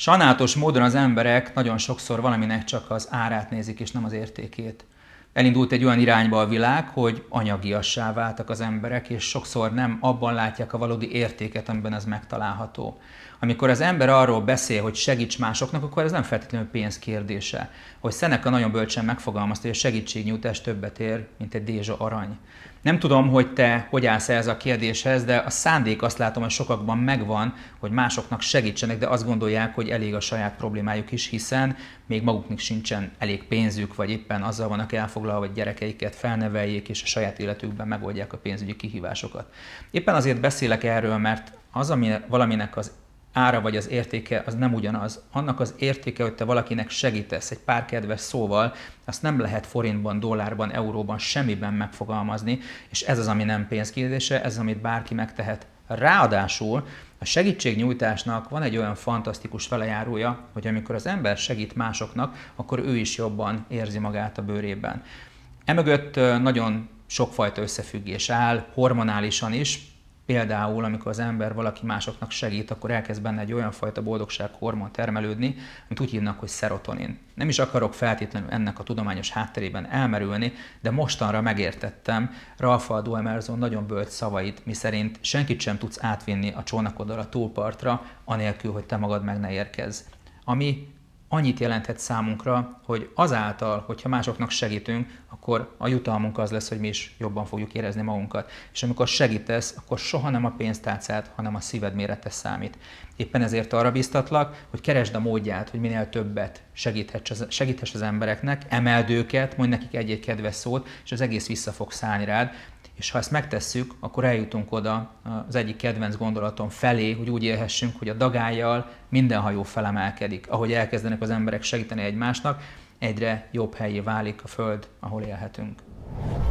Sanátos módon az emberek nagyon sokszor valaminek csak az árát nézik, és nem az értékét elindult egy olyan irányba a világ, hogy anyagiassá váltak az emberek, és sokszor nem abban látják a valódi értéket, amiben ez megtalálható. Amikor az ember arról beszél, hogy segíts másoknak, akkor ez nem feltétlenül pénz kérdése. Hogy Seneca nagyon bölcsen megfogalmazta, hogy a segítségnyújtás többet ér, mint egy dézsa arany. Nem tudom, hogy te hogy állsz ez a kérdéshez, de a szándék azt látom, hogy sokakban megvan, hogy másoknak segítsenek, de azt gondolják, hogy elég a saját problémájuk is, hiszen még maguknak sincsen elég pénzük, vagy éppen azzal vannak elfoglalva, elfoglalva, hogy gyerekeiket felneveljék és a saját életükben megoldják a pénzügyi kihívásokat. Éppen azért beszélek erről, mert az, ami valaminek az ára vagy az értéke az nem ugyanaz. Annak az értéke, hogy te valakinek segítesz egy pár kedves szóval, azt nem lehet forintban, dollárban, euróban, semmiben megfogalmazni, és ez az, ami nem pénzkérdése, ez az, amit bárki megtehet. Ráadásul a segítségnyújtásnak van egy olyan fantasztikus velejárója, hogy amikor az ember segít másoknak, akkor ő is jobban érzi magát a bőrében. Emögött nagyon sokfajta összefüggés áll, hormonálisan is, Például, amikor az ember valaki másoknak segít, akkor elkezd benne egy olyan fajta boldogság hormon termelődni, amit úgy hívnak, hogy szerotonin. Nem is akarok feltétlenül ennek a tudományos hátterében elmerülni, de mostanra megértettem Ralph Waldo Emerson nagyon bölcs szavait, miszerint senkit sem tudsz átvinni a csónakodal a túlpartra, anélkül, hogy te magad meg ne érkezz. Ami annyit jelenthet számunkra, hogy azáltal, hogyha másoknak segítünk, akkor a jutalmunk az lesz, hogy mi is jobban fogjuk érezni magunkat. És amikor segítesz, akkor soha nem a pénztárcát, hanem a szíved mérete számít. Éppen ezért arra biztatlak, hogy keresd a módját, hogy minél többet segíthess az embereknek, emeld őket, mondj nekik egy-egy kedves szót, és az egész vissza fog szállni rád, és ha ezt megtesszük, akkor eljutunk oda az egyik kedvenc gondolatom felé, hogy úgy élhessünk, hogy a dagájjal minden hajó felemelkedik. Ahogy elkezdenek az emberek segíteni egymásnak, egyre jobb helyé válik a föld, ahol élhetünk.